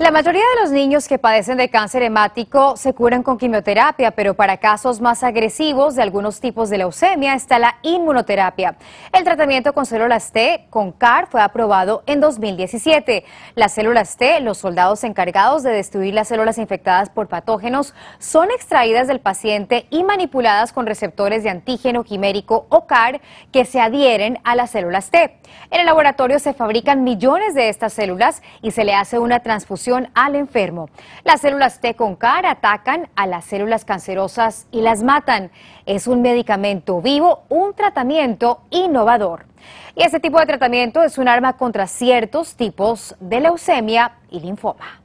La mayoría de los niños que padecen de cáncer hemático se curan con quimioterapia, pero para casos más agresivos de algunos tipos de leucemia está la inmunoterapia. El tratamiento con células T con CAR fue aprobado en 2017. Las células T, los soldados encargados de destruir las células infectadas por patógenos, son extraídas del paciente y manipuladas con receptores de antígeno quimérico o CAR que se adhieren a las células T. En el laboratorio se fabrican millones de estas células y se le hace una transfusión al enfermo. Las células T con CAR atacan a las células cancerosas y las matan. Es un medicamento vivo, un tratamiento innovador. Y este tipo de tratamiento es un arma contra ciertos tipos de leucemia y linfoma.